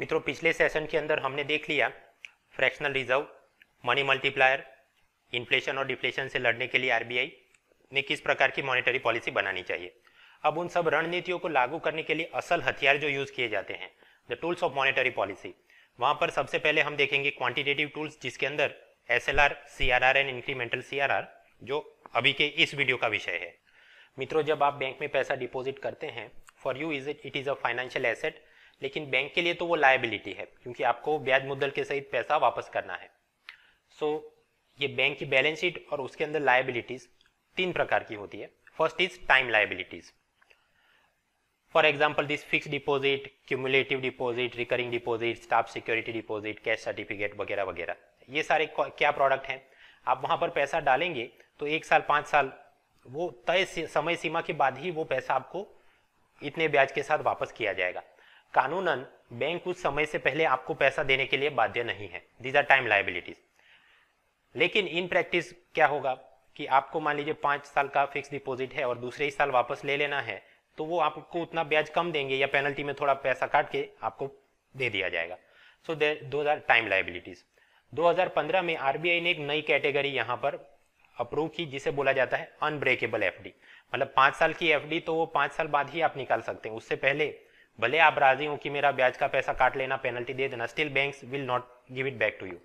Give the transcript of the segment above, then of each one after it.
मित्रों पिछले सेशन के अंदर हमने देख लिया fractional reserve money multiplier inflation और डिफ्लेशन से लड़ने के लिए आरबीआई ने किस प्रकार की मॉनेटरी पॉलिसी बनानी चाहिए अब उन सब रणनीतियों को लागू करने के लिए असल हथियार जो यूज़ किए जाते हैं the tools of monetary policy वहाँ पर सबसे पहले हम देखेंगे क्वांटिटेटिव टूल्स जिसके अंदर S L R C R R and incremental C R R जो अभी के इस वीडियो का विषय है मित्रों जब आप बैंक में पैसा डिपॉजिट करते हैं for you is it it is a financial asset लेकिन बैंक के लिए तो वो लाइबिलिटी है क्योंकि आपको ब्याज मुद्दल के सहित पैसा वापस करना है सो so, ये बैंक की बैलेंस शीट और उसके अंदर लाइबिलिटीज तीन प्रकार की होती है first is time liabilities for example this fix deposit cumulative deposit recurring deposit staff security deposit cash certificate वगैरह वगैरह ये सारे क्या प्रोडक्ट हैं आप वहां पर पैसा डालेंगे तो एक साल पांच साल वो तय समय सीमा के बाद ही वो पैसा आपको इतने ब्याज के साथ वापस किया जाएगा कानूनन बैंक उस समय से पहले आपको पैसा देने के लिए बाध्य नहीं है दीज आर टाइम लाइबिलिटीज लेकिन इन प्रैक्टिस क्या होगा कि आपको मान लीजिए पांच साल का फिक्स डिपॉजिट है और दूसरे ही साल वापस ले लेना है तो वो आपको उतना ब्याज कम देंगे या पेनल्टी में थोड़ा पैसा काट के आपको दे दिया जाएगा सो दो हजार टाइम लाइबिलिटीज 2015 में आरबीआई ने एक नई कैटेगरी यहाँ पर अप्रूव की जिसे बोला जाता है अनब्रेकेबल एफडी मतलब पांच साल की एफडी तो वो पांच साल बाद ही आप निकाल सकते हैं उससे पहले भले आप राजी हो कि मेरा ब्याज का पैसा काट लेना पेनल्टी दे देना still bank will not give it back to you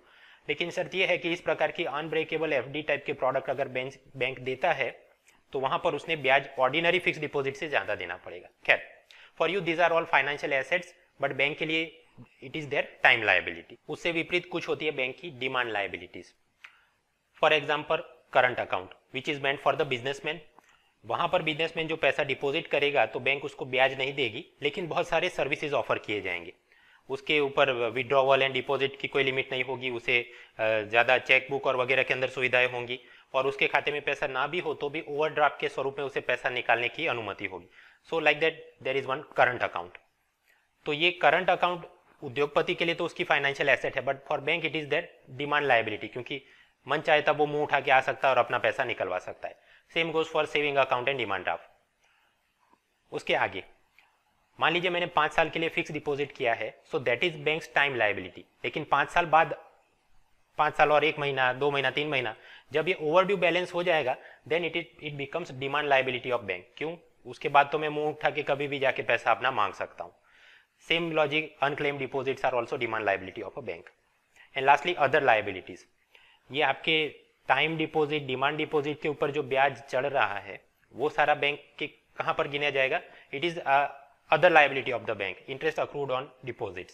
लेकिन शर्त यह है कि इस प्रकार की अनब्रेकेबल एफ टाइप के प्रोडक्ट अगर बैंक देता है तो वहां पर उसने ब्याज ऑर्डिनरी फिक्स डिपोजिट से ज्यादा देना पड़ेगा खैर for you these are all financial assets but bank के लिए it is their time liability उससे विपरीत कुछ होती है बैंक की demand liabilities for example current account which is meant for the businessman वहां पर बिजनेसमैन जो पैसा डिपॉजिट करेगा तो बैंक उसको ब्याज नहीं देगी लेकिन बहुत सारे सर्विसेज ऑफर किए जाएंगे उसके ऊपर विड्रॉवल एंड डिपॉजिट की कोई लिमिट नहीं होगी उसे ज़्यादा चेकबुक और वगैरह के अंदर सुविधाएं होंगी और उसके खाते में पैसा ना भी हो तो भी ओवरड्राफ्ट के स्वरूप में उसे पैसा निकालने की अनुमति होगी so like that there is one current account तो ये करंट अकाउंट उद्योगपति के लिए तो उसकी फाइनेंशियल एसेट है but for bank it is their demand liability क्योंकि मन चाहे तब वो मुंह उठा के आ सकता है और अपना पैसा निकलवा सकता है same goes for saving account and demand draft उसके आगे मान लीजिए मैंने पांच साल के लिए फिक्स डिपॉजिट किया है so that is bank time liability लेकिन पांच साल बाद पांच साल और एक महीना दो महीना तीन महीना जब ये ओवर ड्यू बैलेंस हो जाएगा then it it it becomes demand liability of bank क्यों उसके बाद तो मैं मुंह उठा के कभी भी जाके पैसा अपना मांग सकता हूँ same logic unclaimed deposits are also demand liability of a bank and lastly other liabilities ये आपके टाइम डिपॉजिट डिमांड डिपॉजिट के ऊपर जो ब्याज चढ़ रहा है वो सारा बैंक के कहां पर गिना जाएगा it is other liability of the bank interest accrued on deposit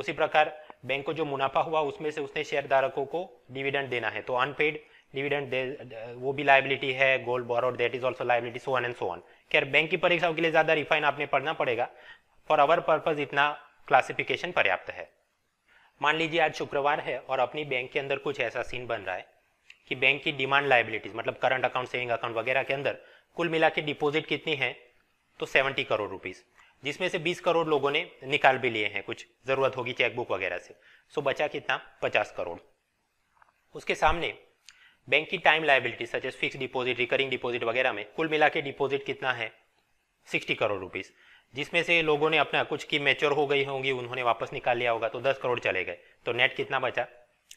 उसी प्रकार बैंक को जो मुनाफा हुआ उसमें से उसने शेयर धारकों को डिविडेंड देना है तो अनपेड डिविडेंड वो भी लाइबिलिटी है gold borrowed that is also liability so on and so on खैर बैंक की परीक्षाओं के लिए ज़्यादा रिफाइन आपने पढ़ना पड़ेगा फॉर अवर पर्पज इतना क्लासिफिकेशन पर्याप्त है मान लीजिए आज शुक्रवार है और अपनी बैंक के अंदर कुछ ऐसा सीन बन रहा है कि बैंक की डिमांड लाइबिलिटीज मतलब करंट अकाउंट सेविंग अकाउंट वगैरह के अंदर कुल मिला के डिपोजिट कितनी है तो सेवेंटी करोड़ रुपीज जिसमें से बीस करोड़ लोगों ने निकाल भी लिए हैं कुछ जरूरत होगी चेकबुक वगैरह से सो बचा कितना पचास करोड़ उसके सामने बैंक की time liability such as fix deposit recurring deposit वगैरह में कुल मिला के डिपोजिट कितना है सिक्सटी करोड़ रुपीज जिसमें से लोगों ने अपना कुछ की मेच्योर हो गई होंगी उन्होंने वापस निकाल लिया होगा तो दस करोड़ चले गए तो नेट कितना बचा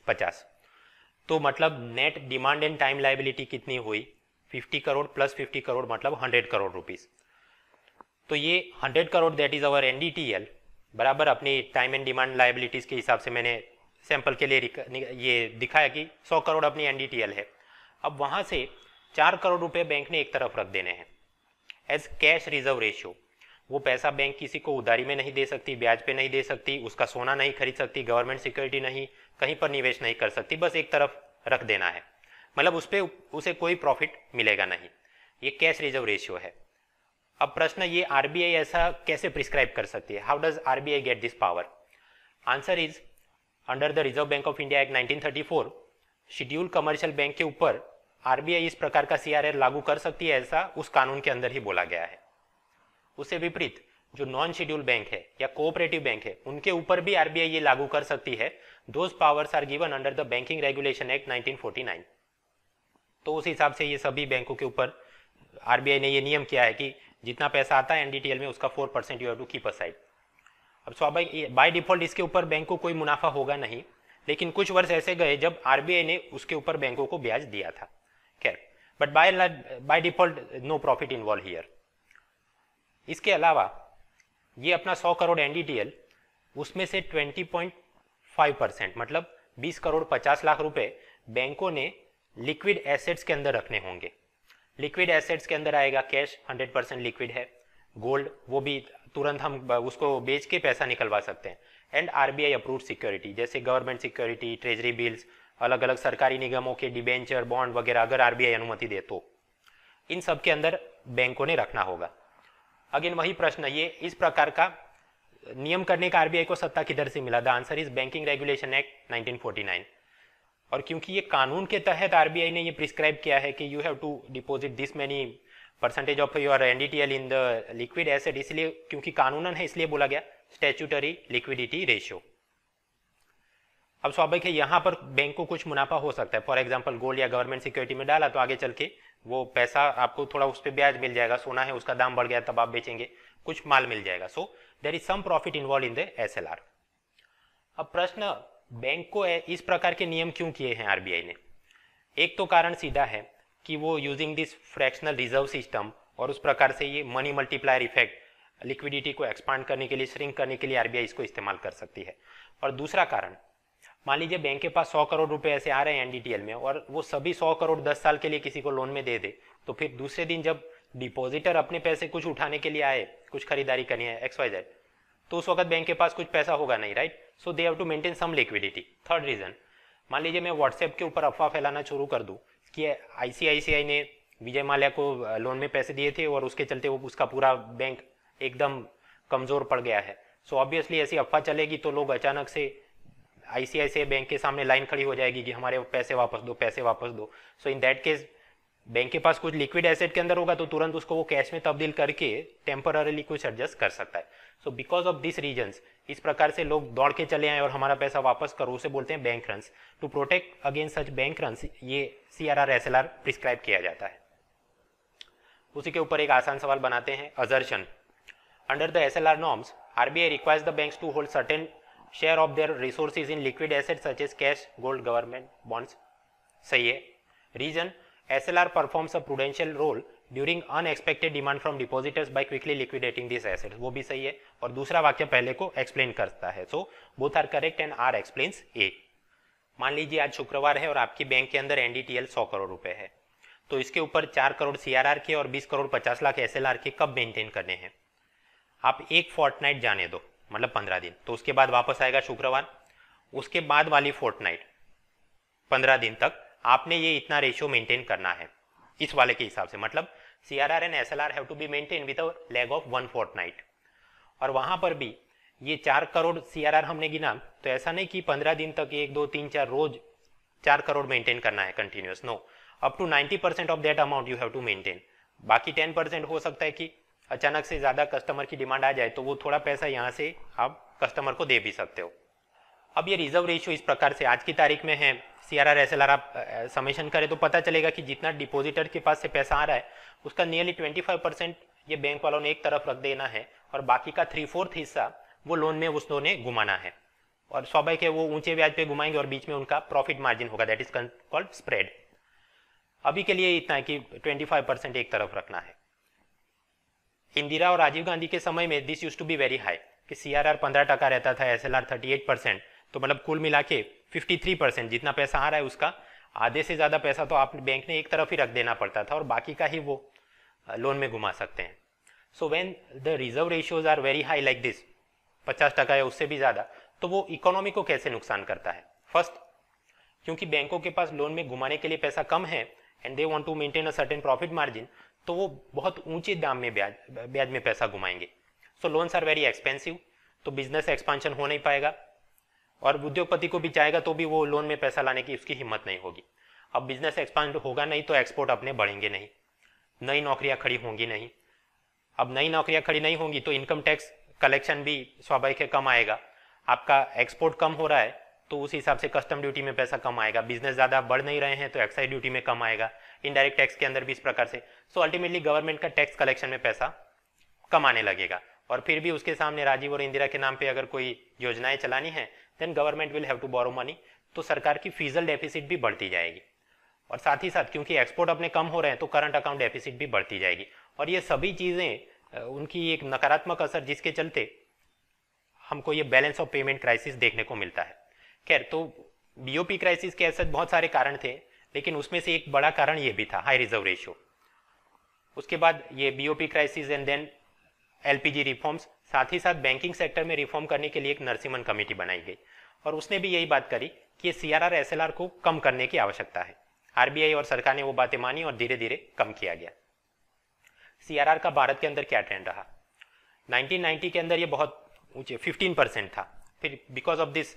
पचास तो मतलब net demand and time liability कितनी हुई 50 करोड़ प्लस 50 करोड़ मतलब 100 करोड़ रुपीस तो ये 100 crore that is our NDTL बराबर अपनी टाइम एंड डिमांड लाइबिलिटीज के हिसाब से मैंने सैंपल के लिए ये दिखाया कि 100 करोड़ अपनी एनडीटीएल है अब वहां से चार करोड़ रुपए बैंक ने एक तरफ रख देने हैं एज कैश रिजर्व रेशियो वो पैसा बैंक किसी को उधारी में नहीं दे सकती ब्याज पे नहीं दे सकती उसका सोना नहीं खरीद सकती गवर्नमेंट सिक्योरिटी नहीं कहीं पर निवेश नहीं कर सकती बस एक तरफ रख देना है मतलब उस पर उसे कोई प्रॉफिट मिलेगा नहीं ये कैश रिजर्व रेशियो है अब प्रश्न ये आर ऐसा कैसे प्रिस्क्राइब कर सकती है how does R get this power answer is under the Reserve Bank of India Act 1934 schedule commercial bank के ऊपर आरबीआई इस प्रकार का सी लागू कर सकती है ऐसा उस कानून के अंदर ही बोला गया है उससे विपरीत जो नॉन शेड्यूल बैंक है या कोऑपरेटिव बैंक है उनके ऊपर भी आरबीआई ये लागू कर सकती है those powers are given under the banking regulation act 1949 तो उस हिसाब से ये सभी बैंकों के ऊपर आरबीआई ने ये नियम किया है कि जितना पैसा आता है एनडीटीएल में उसका four percent you have to keep aside अब स्वाभाविक बाय डिफॉल्ट इसके ऊपर बैंक को कोई मुनाफा होगा नहीं लेकिन कुछ वर्ष ऐसे गए जब आरबीआई ने उसके ऊपर बैंकों को ब्याज दिया था खैर but by by default no profit involve here इसके अलावा ये अपना 100 करोड़ एनडीटीएल उसमें से 20.5 फाइव परसेंट मतलब बीस करोड़ पचास लाख रुपए बैंकों ने लिक्विड एसेट्स के अंदर रखने होंगे लिक्विड एसेट्स के अंदर आएगा कैश हंड्रेड परसेंट लिक्विड है गोल्ड वो भी तुरंत हम उसको बेच के पैसा निकलवा सकते हैं and R B I approve security जैसे गवर्नमेंट सिक्योरिटी ट्रेजरी बिल्स अलग अलग सरकारी निगमों के डिबेंचर बॉन्ड वगैरह अगर आर बी आई अनुमति दे तो इन सब के अंदर बैंकों ने रखना होगा अगेन वही प्रश्न ये इस प्रकार का नियम करने का आरबीआई को सत्ता किधर से मिला the answer is banking regulation act 1949 और क्योंकि ये कानून के तहत आरबीआई ने ये प्रिस्क्राइब किया है कि you have to deposit this many percentage of your NDTL in the liquid asset इसलिए क्योंकि कानूनन है इसलिए बोला गया स्टेचुटरी लिक्विडिटी रेशियो अब स्वाभाविक है यहां पर बैंक को कुछ मुनाफा हो सकता है फॉर एग्जाम्पल गोल्ड या गवर्नमेंट सिक्योरिटी में डाला तो आगे चल के वो पैसा आपको थोड़ा उस पर ब्याज मिल जाएगा सोना है उसका दाम बढ़ गया तब आप बेचेंगे कुछ माल मिल जाएगा so so, there is some profit involve in the S अब प्रश्न बैंक को इस प्रकार के नियम क्यों किए हैं आरबीआई ने एक तो कारण सीधा है कि वो using this fractional reserve system और उस प्रकार से ये मनी मल्टीप्लायर इफेक्ट लिक्विडिटी को एक्सपांड करने के लिए श्रिंक करने के लिए आरबीआई इसको इस्तेमाल कर सकती है और दूसरा कारण मान लीजिए बैंक के पास 100 करोड़ रुपए ऐसे आ रहे हैं एनडीटीएल में और वो सभी 100 करोड़ 10 साल के लिए किसी को लोन में दे दे तो फिर दूसरे दिन जब डिपॉजिटर अपने पैसे कुछ उठाने के लिए आए कुछ खरीदारी करनी है एक्स वाई जेड तो उस वक्त बैंक के पास कुछ पैसा होगा नहीं right so they have to maintain some liquidity third reason मान लीजिए मैं व्हाट्सएप के ऊपर अफवाह फैलाना शुरू कर दूँ कि आईसीआईसीआई ने विजय माल्या को लोन में पैसे दिए थे और उसके चलते वो उसका पूरा बैंक एकदम कमज़ोर पड़ गया है सो ऑब्वियसली ऐसी अफवाह चलेगी तो लोग अचानक से आईसीआईसीआई बैंक के सामने लाइन खड़ी हो जाएगी कि हमारे पैसे वापस दो पैसे वापस दो so in that case bank के पास कुछ लिक्विड एसेट के अंदर होगा तो तुरंत उसको वो कैश में तब्दील करके टेम्पररली कुछ एडजस्ट कर सकता है so because of this reason इस प्रकार से लोग दौड़ के चले आए और हमारा पैसा वापस करो उसे बोलते हैं bank runs to protect against such bank runs ये C R R S L R prescribe किया जाता है उसी के ऊपर एक आसान सवाल बनाते हैं assertion under the S L R norms R B I requires the bank to hold certain share of their resources in liquid asset such as cash gold government bonds सही है reason SLR performs a prudential role during unexpected demand from depositors by quickly liquidating these assets. वो भी सही है और दूसरा वाक्य पहले को एक्सप्लेन करता है so both are correct and R explains A मान लीजिए आज शुक्रवार है और आपकी बैंक के अंदर एनडीटीएल सौ करोड़ रुपए है तो इसके ऊपर चार करोड़ सीआरआर के और बीस करोड़ पचास लाख एस के कब मेंटेन करने हैं आप एक फोर्टनाइट जाने दो मतलब पंद्रह दिन तो उसके बाद वापस आएगा शुक्रवार उसके बाद वाली फोर्टनाइट पंद्रह दिन तक आपने ये इतना रेशियो मेंटेन करना है इस वाले के हिसाब से मतलब C R R and S L R have to be maintain with a lag of one fortnight और वहां पर भी ये चार करोड़ सी आर आर हमने गिना तो ऐसा नहीं कि पंद्रह दिन तक एक दो तीन चार रोज चार करोड़ मेंटेन करना है continuous no up to ninety percent of that amount you have to maintain बाकी टेन परसेंट हो सकता है कि अचानक से ज़्यादा कस्टमर की डिमांड आ जाए तो वो थोड़ा पैसा यहाँ से आप कस्टमर को दे भी सकते हो अब ये रिजर्व रेशियो इस प्रकार से आज की तारीख में है C R R S L R आप समेशन करें तो पता चलेगा कि जितना डिपोजिटर के पास से पैसा आ रहा है उसका नियरली ट्वेंटी परसेंट ये बैंक वालों ने एक तरफ रख देना है और बाकी का थ्री फोर्थ हिस्सा वो लोन में उस ने घुमाना है और स्वाभाविक है वो ऊंचे ब्याज पे घुमाएंगे और बीच में उनका प्रॉफिट मार्जिन होगा दैट इज कॉल्ड स्प्रेड अभी के लिए इतना है कि 25 परसेंट एक तरफ रखना है इंदिरा और राजीव गांधी के समय में this used to be very high कि सी आर आर पंद्रह टका रहता था S L R thirty eight percent तो मतलब कुल मिला के फिफ्टी परसेंट जितना पैसा आ रहा है उसका आधे से ज़्यादा पैसा तो आप बैंक ने एक तरफ ही रख देना पड़ता था और बाकी का ही वो लोन में घुमा सकते हैं so when the reserve ratios are very high like this पचास टका या उससे भी ज़्यादा तो वो इकोनॉमी को कैसे नुकसान करता है फर्स्ट क्योंकि बैंकों के पास लोन में घुमाने के लिए पैसा कम है and they want to maintain a certain profit margin तो वो बहुत ऊंचे दाम में ब्याज ब्याज में पैसा घुमाएंगे so loans are very expensive तो बिजनेस एक्सपांशन हो नहीं पाएगा और उद्योगपति को भी चाहेगा तो भी वो लोन में पैसा लाने की उसकी हिम्मत नहीं होगी अब बिजनेस एक्सपांड होगा नहीं तो एक्सपोर्ट अपने बढ़ेंगे नहीं नई नौकरियां खड़ी होंगी नहीं अब नई नौकरियां खड़ी नहीं होंगी तो इनकम टैक्स कलेक्शन भी स्वाभाविक है कम आएगा आपका एक्सपोर्ट कम हो रहा है तो उस हिसाब से कस्टम ड्यूटी में पैसा कम आएगा बिजनेस ज़्यादा बढ़ नहीं रहे हैं तो एक्साइज ड्यूटी में कम आएगा इनडायरेक्ट टैक्स के अंदर भी इस प्रकार से सो अल्टीमेटली गवर्नमेंट का टैक्स कलेक्शन में पैसा कम आने लगेगा और फिर भी उसके सामने राजीव और इंदिरा के नाम पर अगर कोई योजनाएं चलानी है then government will have to borrow money तो सरकार की फीजल डेफिसिट भी बढ़ती जाएगी और साथ ही साथ क्योंकि एक्सपोर्ट अपने कम हो रहे हैं तो करंट अकाउंट डेफिसिट भी बढ़ती जाएगी और ये सभी चीज़ें उनकी एक नकारात्मक असर जिसके चलते हमको ये बैलेंस ऑफ पेमेंट क्राइसिस देखने को मिलता है खैर तो बीओपी क्राइसिस के ऐसे बहुत सारे कारण थे लेकिन उसमें से एक बड़ा कारण ये भी था हाई रिजर्व रेशियो उसके बाद ये BOP crisis and then LPG reforms साथ ही साथ बैंकिंग सेक्टर में रिफॉर्म करने के लिए एक नरसिम्हन कमेटी बनाई गई और उसने भी यही बात करी कि सी आर आर को कम करने की आवश्यकता है आरबीआई और सरकार ने वो बातें मानी और धीरे धीरे कम किया गया सीआरआर का भारत के अंदर क्या ट्रेंड रहा 1990 के अंदर ये बहुत ऊंचे 15 परसेंट था फिर because of this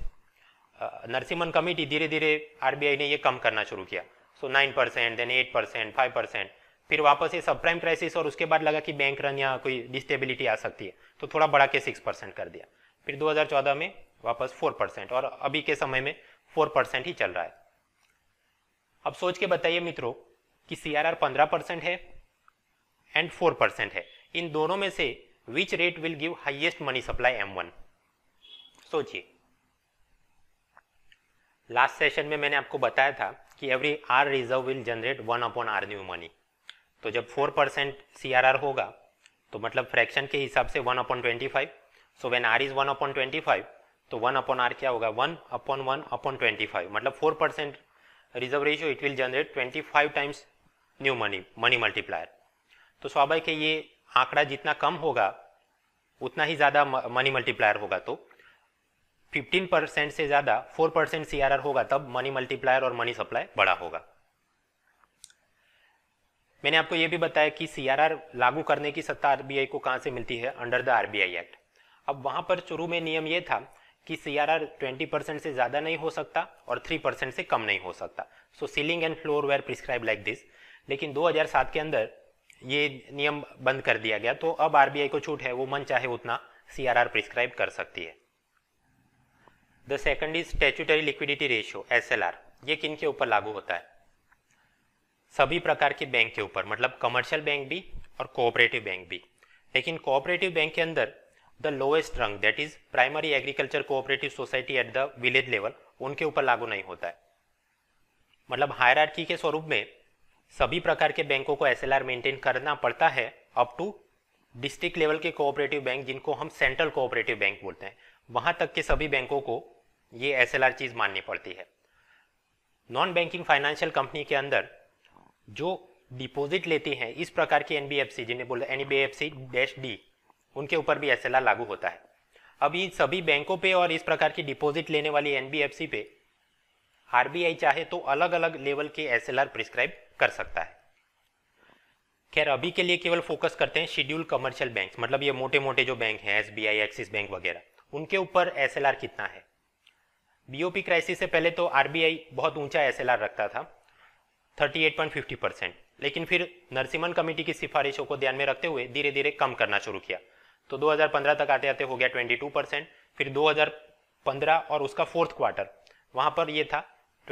Narasimhan committee धीरे धीरे आरबीआई ने ये कम करना शुरू किया so nine percent then eight percent five percent फिर वापस ये सब प्राइम क्राइसिस और उसके बाद लगा कि बैंक रन या कोई डिस्टेबिलिटी आ सकती है तो थोड़ा बढ़ा के सिक्स परसेंट कर दिया फिर 2014 में वापस फोर परसेंट और अभी के समय में फोर परसेंट ही चल रहा है अब सोच के बताइए मित्रों कि सी आर आर पंद्रह परसेंट है एंड फोर परसेंट है इन दोनों में से which rate will give highest money supply M one सोचिए लास्ट सेशन में मैंने आपको बताया था कि every R reserve will generate one upon R new money तो जब फोर परसेंट सी होगा तो मतलब फ्रैक्शन के हिसाब से one upon twenty five so when R is one upon twenty five तो वन अपॉन आर क्या होगा one upon one upon twenty five मतलब four percent reserve ratio it will generate twenty five times new money money multiplier तो स्वाभाविक है ये आंकड़ा जितना कम होगा उतना ही ज़्यादा मनी मल्टीप्लायर होगा तो 15 से ज़्यादा 4 परसेंट होगा तब मनी मल्टीप्लायर और मनी सप्लाई बड़ा होगा मैंने आपको ये भी बताया कि सीआरआर लागू करने की सत्ता आरबीआई को कहाँ से मिलती है अंडर द आरबीआई एक्ट अब वहां पर शुरू में नियम ये था कि सी 20 परसेंट से ज़्यादा नहीं हो सकता और 3 परसेंट से कम नहीं हो सकता so ceiling and floor were prescribe like this लेकिन 2007 के अंदर ये नियम बंद कर दिया गया तो अब आरबीआई को छूट है वो मन चाहे उतना सी प्रिस्क्राइब कर सकती है the second is statutory liquidity ratio S ये किन के ऊपर लागू होता है सभी प्रकार के बैंक के ऊपर मतलब कमर्शियल बैंक भी और कोऑपरेटिव बैंक भी लेकिन कोऑपरेटिव बैंक के अंदर the lowest rung that is primary agriculture cooperative society at the village level उनके ऊपर लागू नहीं होता है मतलब हायर के स्वरूप में सभी प्रकार के बैंकों को एस मेंटेन करना पड़ता है अप टू डिस्ट्रिक्ट लेवल के कोऑपरेटिव बैंक जिनको हम सेंट्रल कोऑपरेटिव बैंक बोलते हैं वहां तक के सभी बैंकों को ये एस चीज़ माननी पड़ती है नॉन बैंकिंग फाइनेंशियल कंपनी के अंदर जो डिपॉजिट लेती हैं इस प्रकार की एनबीएफसी जिन्हें बोला एनबीएफसी डैश डी उनके ऊपर भी एसएलआर लागू होता है अभी सभी बैंकों पे और इस प्रकार की डिपॉजिट लेने वाली एनबीएफसी पे आरबीआई चाहे तो अलग अलग लेवल के एसएलआर प्रिस्क्राइब कर सकता है खैर अभी के लिए केवल फोकस करते हैं शेड्यूल कमर्शियल बैंक मतलब ये मोटे मोटे जो बैंक हैं एस एक्सिस बैंक वगैरह उनके ऊपर एस कितना है बीओपी क्राइसिस से पहले तो आरबीआई बहुत ऊंचा एस रखता था 38.50 परसेंट लेकिन फिर नरसिम्हन कमेटी की सिफारिशों को ध्यान में रखते हुए धीरे धीरे कम करना शुरू किया तो 2015 तक आते आते हो गया 22 परसेंट फिर 2015 और उसका फोर्थ क्वार्टर वहां पर यह था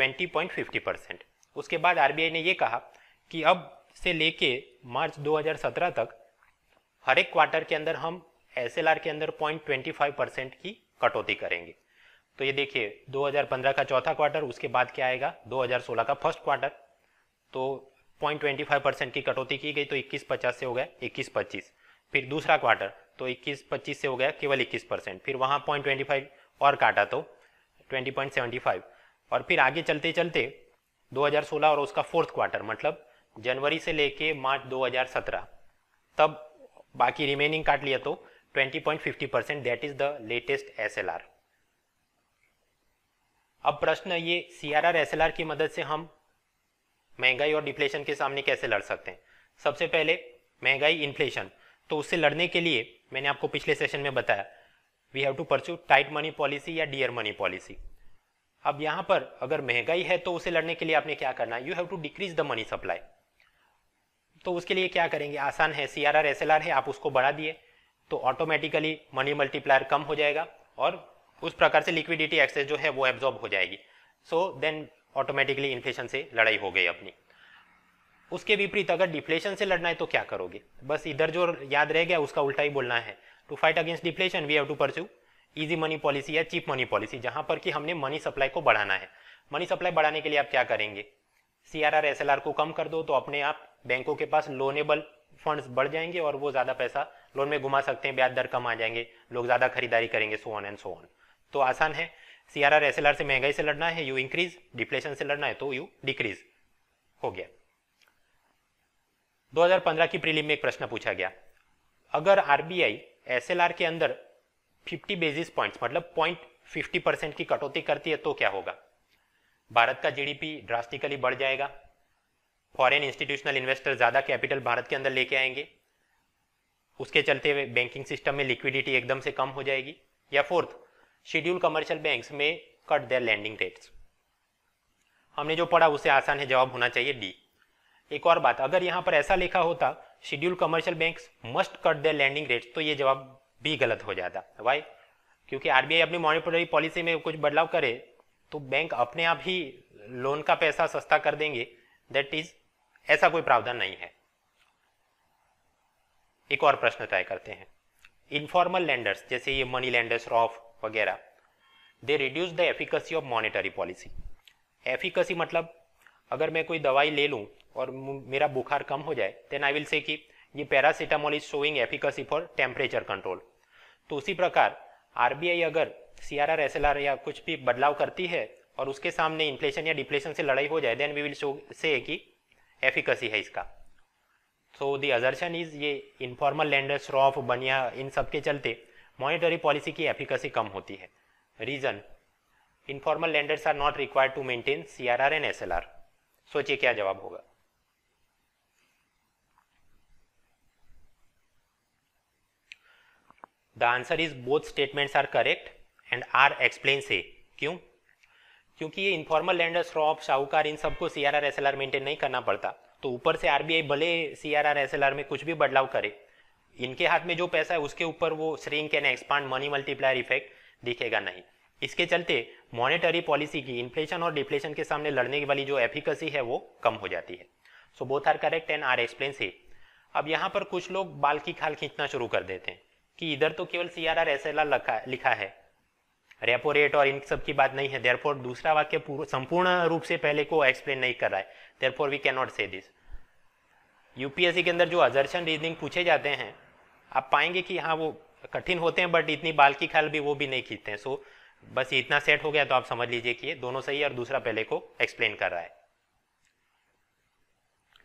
20.50 परसेंट उसके बाद आरबीआई ने यह कहा कि अब से लेके मार्च 2017 तक हर एक क्वार्टर के अंदर हम एस के अंदर पॉइंट ट्वेंटी फाइव परसेंट की कटौती करेंगे तो ये देखिए 2015 का चौथा क्वार्टर उसके बाद क्या आएगा 2016 का फर्स्ट क्वार्टर तो पॉइंट ट्वेंटी फाइव परसेंट की कटौती की गई तो इक्कीस पचास से हो गया इक्कीस पच्चीस फिर दूसरा क्वार्टर तो इक्कीस पच्चीस से हो गया केवल इक्कीस परसेंट फिर वहाँ पॉइंट ट्वेंटी फाइव और काटा तो ट्वेंटी पॉइंट सेवेंटी फाइव और फिर आगे चलते चलते 2016 और उसका फोर्थ क्वार्टर मतलब जनवरी से लेके मार्च 2017 तब बाकी रिमेनिंग काट लिया तो 20.50 percent that is the latest S अब प्रश्न ये सी आर की मदद से हम महंगाई और डिफ्लेशन के सामने कैसे लड़ सकते हैं सबसे पहले महंगाई इन्फ्लेशन तो उससे लड़ने के लिए मैंने आपको पिछले सेशन में बताया we have to pursue tight money policy या डियर मनी पॉलिसी अब यहाँ पर अगर महंगाई है तो उसे लड़ने के लिए आपने क्या करना है you have to decrease the money supply तो उसके लिए क्या करेंगे आसान है C R R S L R है आप उसको बढ़ा दिए तो ऑटोमेटिकली मनी मल्टीप्लायर कम हो जाएगा और उस प्रकार से लिक्विडिटी एक्सेस जो है वो एब्जॉर्ब हो जाएगी सो देन ऑटोमेटिकली इन्फ्लेशन से लड़ाई हो गई अपनी उसके विपरीत अगर डिफ्लेशन से लड़ना है तो क्या करोगे बस इधर जो याद रह गया उसका उल्टा ही बोलना है to fight against deflation we have to pursue easy money policy या चीप मनी पॉलिसी जहां पर कि हमने मनी सप्लाई को बढ़ाना है मनी सप्लाई बढ़ाने के लिए आप क्या करेंगे C R R S L R को कम कर दो तो अपने आप बैंकों के पास लोनेबल फंड्स बढ़ जाएंगे और वो ज़्यादा पैसा लोन में घुमा सकते हैं ब्याज दर कम आ जाएंगे लोग ज़्यादा खरीदारी करेंगे so on and so on तो आसान है C R R S L R से महंगाई से लड़ना है यू इंक्रीज डिफ्लेशन से लड़ना है तो यू डिक्रीज हो गया 2015 की प्रीलिम में एक प्रश्न पूछा गया अगर आरबीआई एसएलआर के अंदर 50 बेसिस पॉइंट्स मतलब पॉइंट परसेंट की कटौती करती है तो क्या होगा भारत का जीडीपी ड्रास्टिकली बढ़ जाएगा फॉरेन इंस्टीट्यूशनल इन्वेस्टर ज़्यादा कैपिटल भारत के अंदर लेके आएंगे उसके चलते बैंकिंग सिस्टम में लिक्विडिटी एकदम से कम हो जाएगी या फोर्थ शेड्यूल कमर्शियल बैंक्स में कट देयर लैंडिंग रेट्स हमने जो पढ़ा उसे आसान है जवाब होना चाहिए डी एक और बात अगर यहाँ पर ऐसा लिखा होता schedule commercial banks must cut their lending rates तो ये जवाब भी गलत हो जाता वाई क्योंकि आरबीआई अपनी मॉनिटरी पॉलिसी में कुछ बदलाव करे तो बैंक अपने आप ही लोन का पैसा सस्ता कर देंगे दैट इज ऐसा कोई प्रावधान नहीं है एक और प्रश्न तय करते हैं इनफॉर्मल लैंडर्स जैसे ये मनी लैंडर्स रॉफ वगैरह they reduce the efficacy of monetary policy efficacy मतलब अगर मैं कोई दवाई ले लूँ और मेरा बुखार कम हो जाए देन आई विल से कि ये paracetamol is showing efficacy for temperature control तो उसी प्रकार आर अगर सी आर या कुछ भी बदलाव करती है और उसके सामने इन्फ्लेशन या डिफ्लेशन से लड़ाई हो जाए देन वी विल शो से कि एफिकसी है इसका सो दी अजर्शन इज ये इनफॉर्मल लैंडर्स रॉफ बनिया इन सब के चलते मॉनिटरी पॉलिसी की एफिकसी कम होती है reason informal lenders are not required to maintain CRR and SLR सोचिए क्या जवाब होगा the answer is both statements are correct and R explains क्यों क्योंकि ये इन्फॉर्मल लैंडर्स रॉप शाहूकार इन सबको CRR SLR S L R maintain नहीं करना पड़ता तो ऊपर से आरबीआई भले C R R S L R में कुछ भी बदलाव करे इनके हाथ में जो पैसा है उसके ऊपर वो shrink and expand money multiplier effect दिखेगा नहीं इसके चलते मॉनेटरी पॉलिसी की इन्फ्लेशन और डिफ्लेशन के सामने लड़ने वाली जो एफिकसी है वो कम हो जाती है so both are correct and R explains अब यहाँ पर कुछ लोग बाल की खाल खींचना शुरू कर देते हैं कि इधर तो केवल C R R S L R लिखा है रेपो रेट और इन सब की बात नहीं है फोर दूसरा वाक्य संपूर्ण रूप से पहले को एक्सप्लेन नहीं कर रहा है for we can not say this UPSC के अंदर जो अजर्शन रीजनिंग पूछे जाते हैं आप पाएंगे कि हाँ वो कठिन होते हैं बट इतनी बाल की खाल भी वो भी नहीं खींचते हैं सो बस इतना सेट हो गया तो आप समझ लीजिए कि ये दोनों सही है और दूसरा पहले को एक्सप्लेन कर रहा है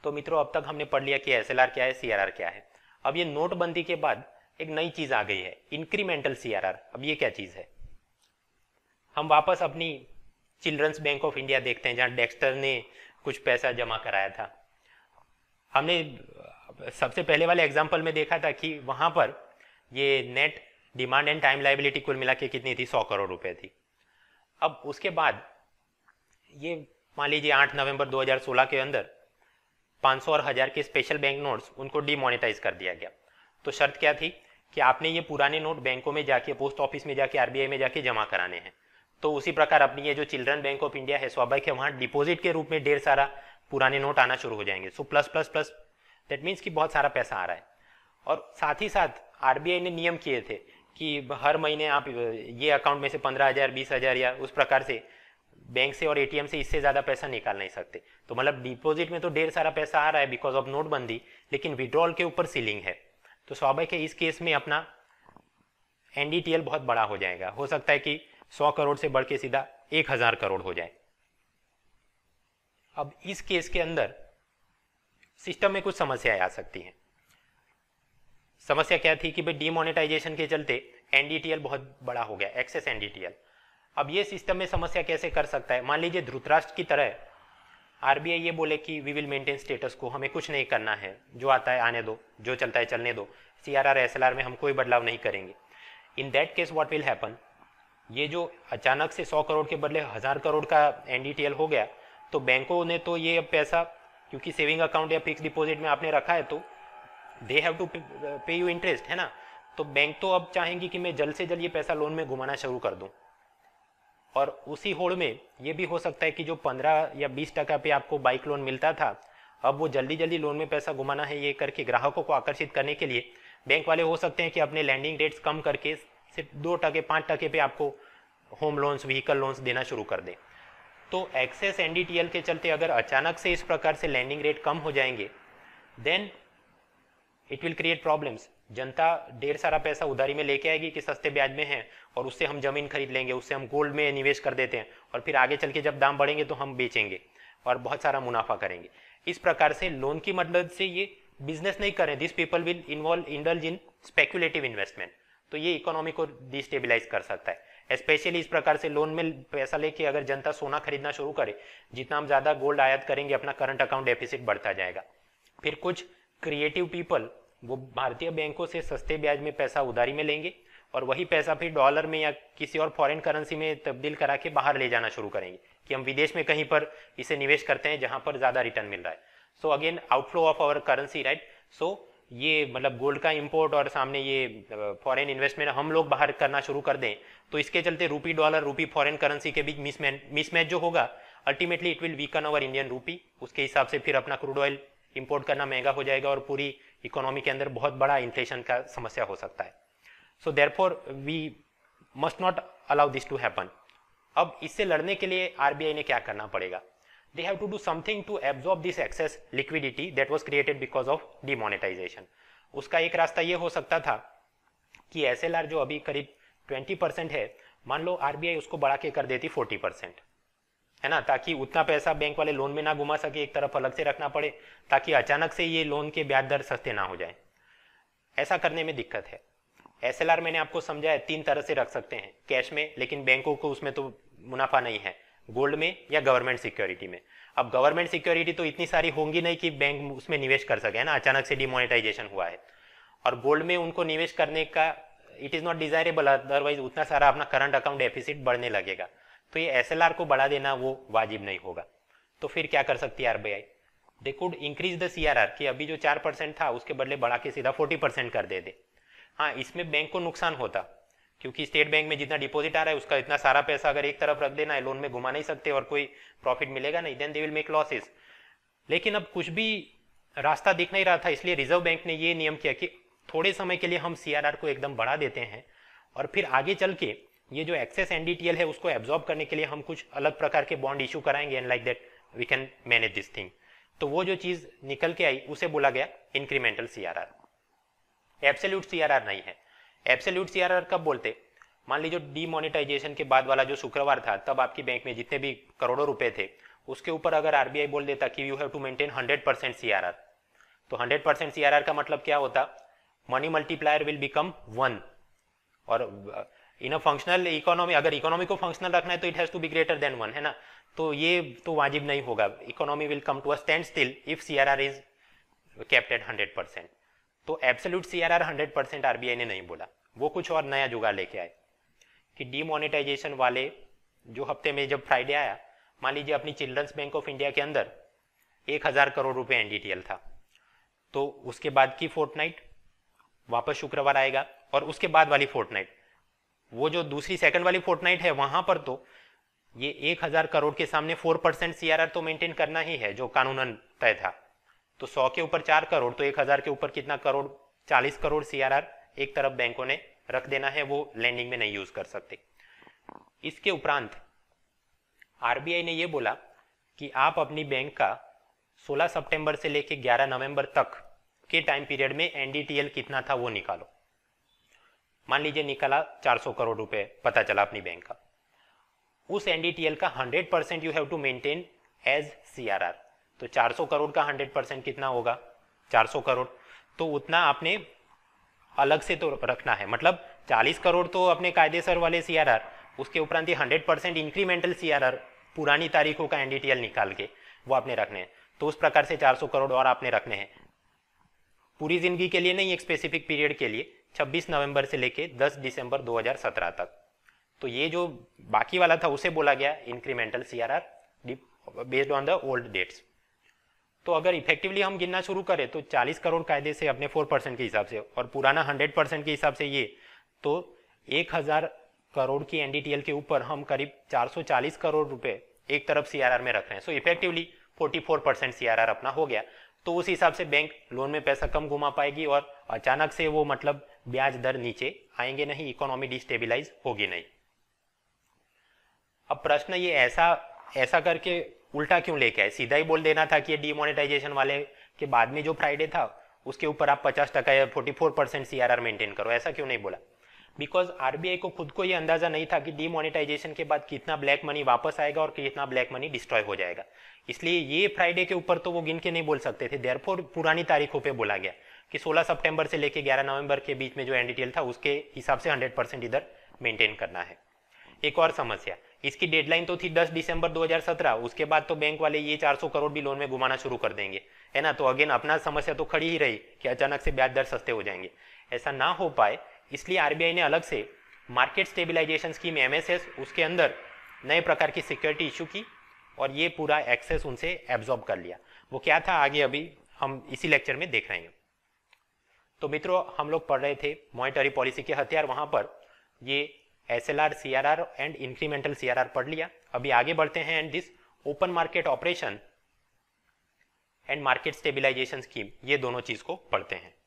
तो मित्रों अब तक हमने पढ़ लिया कि एस क्या है सी क्या है अब ये नोटबंदी के बाद एक नई चीज आ गई है इंक्रीमेंटल सी अब ये क्या चीज है हम वापस अपनी चिल्ड्रंस बैंक ऑफ इंडिया देखते हैं जहां डेक्स्टर ने कुछ पैसा जमा कराया था हमने सबसे पहले वाले एग्जाम्पल में देखा था कि वहाँ पर ये net demand and time liability कुल मिला के कितनी थी सौ करोड़ रुपए थी अब उसके बाद ये मान लीजिए आठ नवंबर 2016 के अंदर 500 और हज़ार के स्पेशल बैंक नोट्स उनको डिमोनिटाइज कर दिया गया तो शर्त क्या थी कि आपने ये पुराने नोट बैंकों में जाके पोस्ट ऑफिस में जाके आरबीआई में जाके जमा कराने हैं तो उसी प्रकार अपनी ये जो चिल्ड्रन बैंक ऑफ इंडिया है स्वाभाविक है वहाँ डिपोजिट के रूप में ढेर सारा पुराने नोट आना शुरू हो जाएंगे so plus plus plus that means कि बहुत सारा पैसा आ रहा है और साथ ही साथ आरबीआई ने नियम किए थे कि हर महीने आप ये अकाउंट में से पंद्रह हज़ार बीस हज़ार या उस प्रकार से बैंक से और एटीएम से इससे ज़्यादा पैसा निकाल नहीं सकते तो मतलब डिपॉजिट में तो ढेर सारा पैसा आ रहा है बिकॉज ऑफ नोटबंदी लेकिन विड्रॉल के ऊपर सीलिंग है तो स्वाभाविक है इस केस में अपना एनडीटीएल बहुत बड़ा हो जाएगा हो सकता है कि सौ करोड़ से बढ़ के सीधा एक हज़ार करोड़ हो जाए अब इस केस के अंदर सिस्टम में कुछ समस्याएं आ सकती हैं समस्या क्या थी कि भाई डीमोनेटाइजेशन के चलते एनडीटीएल बहुत बड़ा हो गया एक्सेस एनडीटीएल अब ये सिस्टम में समस्या कैसे कर सकता है मान लीजिए ध्रुतराष्ट्र की तरह आरबीआई ये बोले कि वी विल मेंटेन स्टेटस को हमें कुछ नहीं करना है जो आता है आने दो जो चलता है चलने दो C R R S L R में हम कोई बदलाव नहीं करेंगे in that case what will happen ये जो अचानक से सौ करोड़ के बदले हज़ार करोड़ का एनडीटीएल हो गया तो बैंकों ने तो ये पैसा क्योंकि सेविंग अकाउंट या फिक्स डिपॉजिट में आपने रखा है तो they have to pay you interest है ना तो बैंक तो अब चाहेंगे कि मैं जल्द से जल्द ये पैसा लोन में घुमाना शुरू कर दूं और उसी होड़ में ये भी हो सकता है कि जो पंद्रह या बीस टका पे आपको बाइक लोन मिलता था अब वो जल्दी जल्दी लोन में पैसा घुमाना है ये करके ग्राहकों को आकर्षित करने के लिए बैंक वाले हो सकते हैं कि अपने लैंडिंग रेट्स कम करके सिर्फ दो टके पाँच टके पे आपको होम लोन्स व्हीकल लोन्स देना शुरू कर दें तो एक्सेस एन के चलते अगर अचानक से इस प्रकार से लैंडिंग रेट कम हो जाएंगे then it will create problems जनता ढेर सारा पैसा उधारी में लेके आएगी कि सस्ते ब्याज में है और उससे हम जमीन खरीद लेंगे उससे हम गोल्ड में निवेश कर देते हैं और फिर आगे चल के जब दाम बढ़ेंगे तो हम बेचेंगे और बहुत सारा मुनाफा करेंगे इस प्रकार से लोन की मदद से ये बिजनेस नहीं करें this people will involve indulge in speculative investment तो ये इकोनॉमी को डिस्टेबिलाईज कर सकता है स्पेशली इस प्रकार से लोन में पैसा लेके अगर जनता सोना खरीदना शुरू करे जितना हम ज़्यादा गोल्ड आयात करेंगे अपना करंट अकाउंट डेफिसिट बढ़ता जाएगा फिर कुछ क्रिएटिव पीपल वो भारतीय बैंकों से सस्ते ब्याज में पैसा उधारी में लेंगे और वही पैसा फिर डॉलर में या किसी और फॉरेन करेंसी में तब्दील करा के बाहर ले जाना शुरू करेंगे कि हम विदेश में कहीं पर इसे निवेश करते हैं जहां पर ज़्यादा रिटर्न मिल रहा है so again outflow of our currency right so ये मतलब गोल्ड का इंपोर्ट और सामने ये फॉरेन इन्वेस्टमेंट हम लोग बाहर करना शुरू कर दें तो इसके चलते रूपी डॉलर रूपी फॉरेन करेंसी के बीच मिसमैच जो होगा ultimately it will weaken our Indian rupee उसके हिसाब से फिर अपना क्रूड ऑयल इंपोर्ट करना महंगा हो जाएगा और पूरी इकोनॉमी के अंदर बहुत बड़ा इन्फ्लेशन का समस्या हो सकता है so therefore we must not allow this to happen अब इससे लड़ने के लिए आरबीआई ने क्या करना पड़ेगा they have to do something to absorb this excess liquidity that was created because of demonetization उसका एक रास्ता ये हो सकता था कि एस जो अभी करीब 20 परसेंट है मान लो आरबीआई उसको बढ़ा के कर देती 40 परसेंट है ना ताकि उतना पैसा बैंक वाले लोन में ना घुमा सके एक तरफ अलग से रखना पड़े ताकि अचानक से ये लोन के ब्याज दर सस्ते ना हो जाए ऐसा करने में दिक्कत है एस मैंने आपको समझाया तीन तरह से रख सकते हैं कैश में लेकिन बैंकों को उसमें तो मुनाफा नहीं है गोल्ड में या गवर्नमेंट सिक्योरिटी में अब गवर्नमेंट सिक्योरिटी तो इतनी सारी होंगी नहीं कि बैंक उसमें निवेश कर सके है ना अचानक से डिमोनेटाइजेशन हुआ है और गोल्ड में उनको निवेश करने का it is not desirable otherwise उतना सारा अपना करंट अकाउंट डेफिसिट बढ़ने लगेगा तो ये एस को बढ़ा देना वो वाजिब नहीं होगा तो फिर क्या कर सकती है RBI they could increase the C कि अभी जो चार परसेंट था उसके बदले बढ़ा के सीधा फोर्टी परसेंट कर दे दे हाँ इसमें बैंक को नुकसान होता क्योंकि स्टेट बैंक में जितना डिपॉजिट आ रहा है उसका इतना सारा पैसा अगर एक तरफ रख देना है लोन में घुमा नहीं सकते और कोई प्रॉफिट मिलेगा नहीं then they will make losses लेकिन अब कुछ भी रास्ता दिख नहीं रहा था इसलिए रिजर्व बैंक ने ये नियम किया कि थोड़े समय के लिए हम सी को एकदम बढ़ा देते हैं और फिर आगे चल के ये जो एक्सेस एनडीटीएल है उसको एब्जॉर्ब करने के लिए हम कुछ अलग प्रकार के बॉन्ड इशू कराएंगे and like that we can manage this thing तो वो जो चीज़ निकल के आई उसे बोला गया इंक्रीमेंटल सी एब्सोल्यूट सी नहीं है एब्सोल्यूट सी कब बोलते मान लीजिए डीमोनेटाइजेशन के बाद वाला जो शुक्रवार था तब आपकी बैंक में जितने भी करोड़ों रुपए थे उसके ऊपर अगर आरबीआई बोल देता कि you have to maintain 100 percent C तो 100 परसेंट सी का मतलब क्या होता money multiplier will become one और इन अ फंक्शनल इकोनॉमी अगर इकोनॉमी को फंक्शनल रखना है तो it has to be greater than one है ना तो ये तो वाजिब नहीं होगा economy will come to a standstill if C is kept at hundred percent तो एब्सोल्यूट सीआरआर 100 परसेंट आरबीआई ने नहीं बोला वो कुछ और नया जुगाड़ लेके आए कि डीमोनेटाइजेशन वाले जो हफ्ते में जब फ्राइडे आया मान लीजिए अपनी चिल्ड्रंस बैंक ऑफ इंडिया के अंदर एक हज़ार करोड़ रुपए एनडीटीएल था तो उसके बाद की फोर्टनाइट वापस शुक्रवार आएगा और उसके बाद वाली फोर्टनाइट वो जो दूसरी सेकंड वाली फोर्टनाइट है वहां पर तो ये एक हजार करोड़ के सामने फोर परसेंट सीआरआर तो मेंटेन करना ही है जो कानूनन तय था तो सौ के ऊपर चार करोड़ तो एक हजार के ऊपर कितना करोड़ चालीस करोड़ सी एक तरफ बैंकों ने रख देना है वो लैंडिंग में नहीं यूज कर सकते इसके उपरांत आरबीआई ने यह बोला कि आप अपनी बैंक का 16 सितंबर से लेकर 11 नवंबर तक के टाइम पीरियड में एनडीटीएल कितना था वो निकालो मान लीजिए निकाला 400 करोड़ रुपए पता चला अपनी बैंक का उस एनडीटीएल का 100 percent you have to maintain as CRR तो 400 करोड़ का 100 परसेंट कितना होगा 400 करोड़ तो उतना आपने अलग से तो रखना है मतलब 40 करोड़ तो अपने कायदे सर वाले सी उसके उपरांत ही हंड्रेड परसेंट इंक्रीमेंटल सी पुरानी तारीखों का एनडीटीएल निकाल के वो आपने रखने हैं तो उस प्रकार से 400 करोड़ और आपने रखने हैं पूरी जिंदगी के लिए नहीं एक स्पेसिफिक पीरियड के लिए 26 नवंबर से लेके 10 दिसंबर 2017 तक तो ये जो बाकी वाला था उसे बोला गया incremental CRR based on the old dates तो अगर इफेक्टिवली हम गिनना शुरू करें तो 40 करोड़ कायदे से अपने 4 परसेंट के हिसाब से और पुराना 100 परसेंट के हिसाब से ये तो 1000 करोड़ की एनडीटीएल के ऊपर हम करीब 440 करोड़ रुपए एक तरफ सीआरआर में रख रहे हैं सो इफेक्टिवली 44 परसेंट सीआरआर अपना हो गया तो उस हिसाब से बैंक लोन में पैसा कम घुमा पाएगी और अचानक से वो मतलब ब्याज दर नीचे आएंगे नहीं इकोनॉमी डिस्टेबिलाईज होगी नहीं अब प्रश्न ये ऐसा ऐसा करके उल्टा क्यों लेके आए सीधा ही बोल देना था कि ये डीमोनेटाइजेशन वाले के बाद में जो फ्राइडे था उसके ऊपर आप पचास टका या forty four percent C R R maintain करो ऐसा क्यों नहीं बोला बिकॉज आरबीआई को खुद को ये अंदाजा नहीं था कि डीमोनेटाइजेशन के बाद कितना ब्लैक मनी वापस आएगा और कितना ब्लैक मनी डिस्ट्रॉय हो जाएगा इसलिए ये फ्राइडे के ऊपर तो वो गिन के नहीं बोल सकते थे देर पुरानी तारीखों पर बोला गया कि 16 सितंबर से लेकर 11 नवंबर के बीच में जो एनडीटीएल था उसके हिसाब से 100 परसेंट इधर मेंटेन करना है एक और समस्या इसकी डेडलाइन तो थी 10 दिसंबर 2017 उसके बाद तो बैंक वाले ये 400 करोड़ भी लोन में घुमाना शुरू कर देंगे है ना तो अगेन अपना समस्या तो खड़ी ही रही कि अचानक से ब्याज दर सस्ते हो जाएंगे ऐसा ना हो पाए इसलिए आर ने अलग से मार्केट स्टेबिलाईजेशन स्कीम एम उसके अंदर नए प्रकार की सिक्योरिटी इशू की और ये पूरा एक्सेस उनसे एब्जॉर्ब कर लिया वो क्या था आगे अभी हम इसी लेक्चर में देख रहे हैं तो मित्रों हम लोग पढ़ रहे थे मॉनिटरी पॉलिसी के हथियार वहां पर ये S L R C R R and incremental C R R पढ़ लिया अभी आगे बढ़ते हैं and this open market operation and market stabilisation scheme ये दोनों चीज को पढ़ते हैं